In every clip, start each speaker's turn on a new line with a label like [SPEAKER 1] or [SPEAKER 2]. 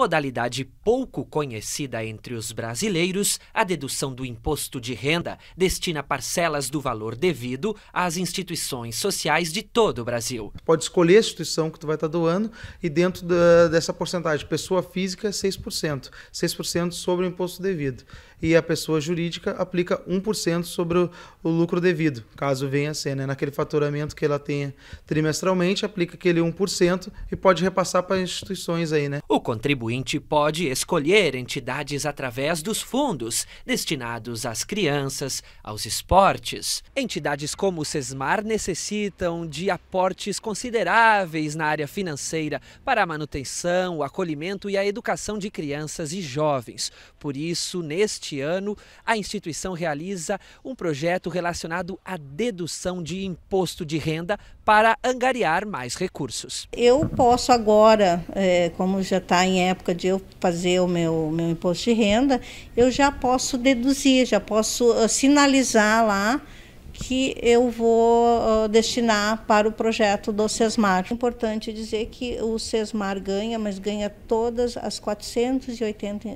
[SPEAKER 1] Modalidade pouco conhecida entre os brasileiros, a dedução do imposto de renda destina parcelas do valor devido às instituições sociais de todo
[SPEAKER 2] o Brasil. Pode escolher a instituição que tu vai estar tá doando e dentro da, dessa porcentagem, pessoa física 6%, 6% sobre o imposto devido. E a pessoa jurídica aplica 1% sobre o, o, lucro devido, caso venha a ser, né? naquele faturamento que ela tenha trimestralmente, aplica aquele 1% e pode repassar para instituições aí, né? O contribuinte
[SPEAKER 1] o Int pode escolher entidades através dos fundos destinados às crianças, aos esportes. Entidades como o SESMAR necessitam de aportes consideráveis na área financeira para a manutenção, o acolhimento e a educação de crianças e jovens. Por isso, neste ano, a instituição realiza um projeto relacionado à dedução de imposto de renda para angariar mais recursos.
[SPEAKER 3] Eu posso agora, é, como já está em época, época de eu fazer o meu, meu imposto de renda, eu já posso deduzir, já posso uh, sinalizar lá que eu vou uh, destinar para o projeto do SESMAR. É importante dizer que o SESMAR ganha, mas ganha todas as 480 uh,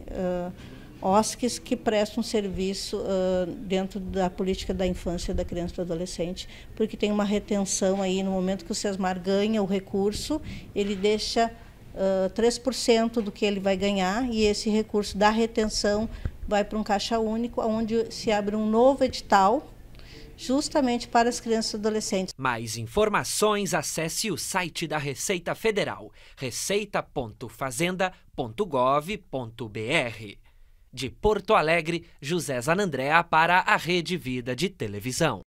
[SPEAKER 3] OSCs que prestam serviço uh, dentro da política da infância, da criança e do adolescente, porque tem uma retenção aí no momento que o SESMAR ganha o recurso, ele deixa uh, 3% do que ele vai ganhar e esse recurso da retenção vai para um caixa único, onde se abre um novo edital justamente para as crianças e adolescentes.
[SPEAKER 1] Mais informações, acesse o site da Receita Federal, receita.fazenda.gov.br. De Porto Alegre, José Zanandréa para a Rede Vida de Televisão.